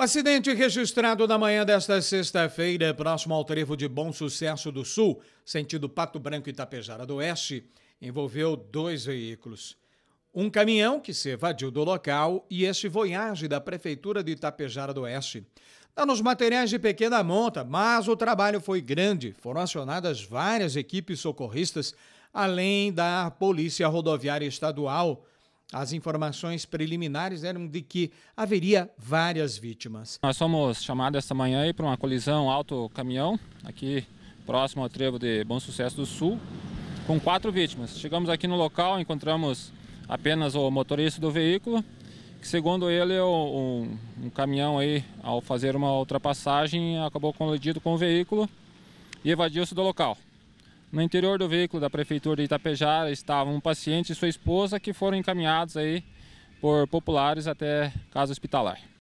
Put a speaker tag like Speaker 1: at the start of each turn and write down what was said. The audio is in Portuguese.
Speaker 1: O acidente registrado na manhã desta sexta-feira, próximo ao trevo de Bom Sucesso do Sul, sentido Pato Branco e Tapejara do Oeste, envolveu dois veículos. Um caminhão que se evadiu do local e este Voyage da Prefeitura de Itapejara do Oeste. Dá nos materiais de pequena monta, mas o trabalho foi grande. Foram acionadas várias equipes socorristas, além da Polícia Rodoviária Estadual, as informações preliminares eram de que haveria várias
Speaker 2: vítimas. Nós fomos chamados esta manhã para uma colisão alto-caminhão, aqui próximo ao trevo de Bom Sucesso do Sul, com quatro vítimas. Chegamos aqui no local, encontramos apenas o motorista do veículo, que segundo ele, é um, um caminhão aí, ao fazer uma ultrapassagem, acabou colidido com o veículo e evadiu-se do local. No interior do veículo da Prefeitura de Itapejara estavam um paciente e sua esposa que foram encaminhados aí por populares até casa hospitalar.